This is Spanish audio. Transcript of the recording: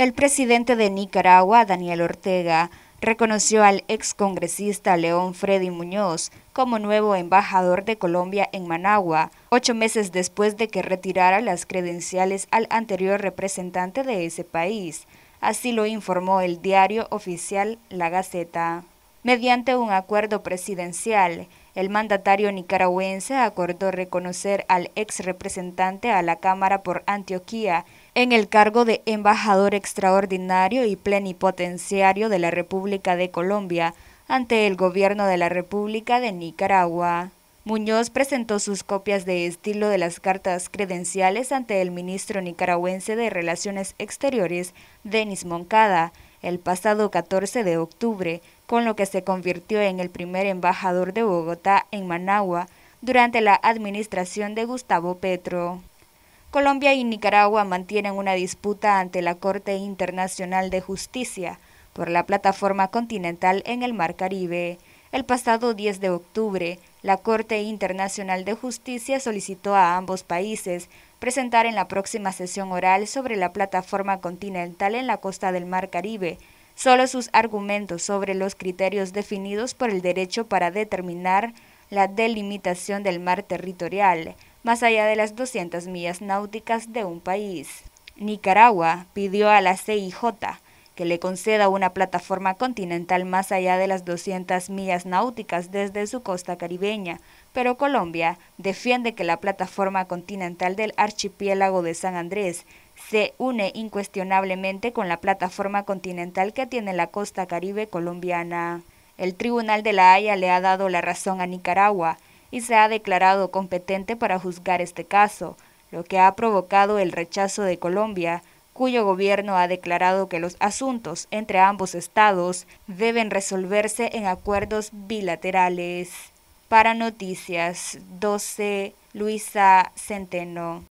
El presidente de Nicaragua, Daniel Ortega, reconoció al excongresista León Freddy Muñoz como nuevo embajador de Colombia en Managua, ocho meses después de que retirara las credenciales al anterior representante de ese país. Así lo informó el diario oficial La Gaceta. Mediante un acuerdo presidencial, el mandatario nicaragüense acordó reconocer al ex representante a la Cámara por Antioquía, en el cargo de embajador extraordinario y plenipotenciario de la República de Colombia ante el gobierno de la República de Nicaragua. Muñoz presentó sus copias de estilo de las cartas credenciales ante el ministro nicaragüense de Relaciones Exteriores, Denis Moncada, el pasado 14 de octubre, con lo que se convirtió en el primer embajador de Bogotá en Managua durante la administración de Gustavo Petro. Colombia y Nicaragua mantienen una disputa ante la Corte Internacional de Justicia por la plataforma continental en el Mar Caribe. El pasado 10 de octubre, la Corte Internacional de Justicia solicitó a ambos países presentar en la próxima sesión oral sobre la plataforma continental en la costa del Mar Caribe solo sus argumentos sobre los criterios definidos por el derecho para determinar la delimitación del mar territorial, más allá de las 200 millas náuticas de un país. Nicaragua pidió a la CIJ que le conceda una plataforma continental más allá de las 200 millas náuticas desde su costa caribeña, pero Colombia defiende que la plataforma continental del archipiélago de San Andrés se une incuestionablemente con la plataforma continental que tiene la costa caribe colombiana. El Tribunal de la Haya le ha dado la razón a Nicaragua y se ha declarado competente para juzgar este caso, lo que ha provocado el rechazo de Colombia, cuyo gobierno ha declarado que los asuntos entre ambos estados deben resolverse en acuerdos bilaterales. Para Noticias 12, Luisa Centeno.